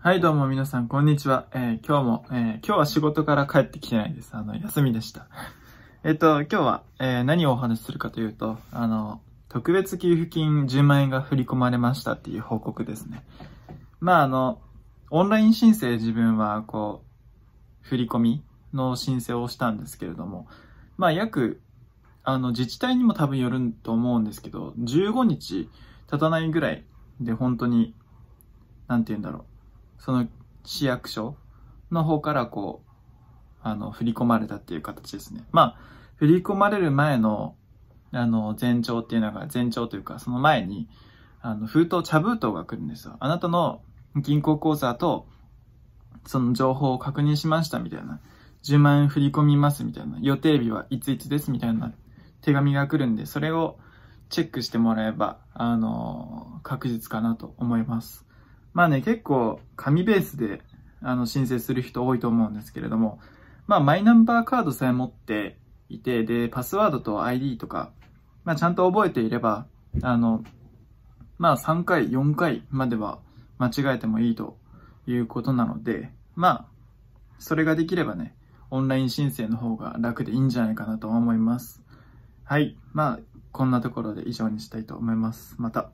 はい、どうも皆さん、こんにちは。えー、今日も、えー、今日は仕事から帰ってきてないです。あの、休みでした。えっと、今日は、えー、何をお話しするかというと、あの、特別給付金10万円が振り込まれましたっていう報告ですね。まあ、あの、オンライン申請自分は、こう、振り込みの申請をしたんですけれども、まあ、約、あの、自治体にも多分よると思うんですけど、15日経たないぐらいで本当に、なんて言うんだろう。その市役所の方からこう、あの、振り込まれたっていう形ですね。まあ、振り込まれる前の、あの、前兆っていうのが、前兆というか、その前に、あの、封筒、茶封筒が来るんですよ。あなたの銀行口座と、その情報を確認しましたみたいな。10万円振り込みますみたいな。予定日はいついつですみたいな手紙が来るんで、それをチェックしてもらえば、あの、確実かなと思います。まあね、結構紙ベースであの申請する人多いと思うんですけれども、まあマイナンバーカードさえ持っていて、で、パスワードと ID とか、まあちゃんと覚えていれば、あの、まあ3回、4回までは間違えてもいいということなので、まあ、それができればね、オンライン申請の方が楽でいいんじゃないかなと思います。はい。まあ、こんなところで以上にしたいと思います。また。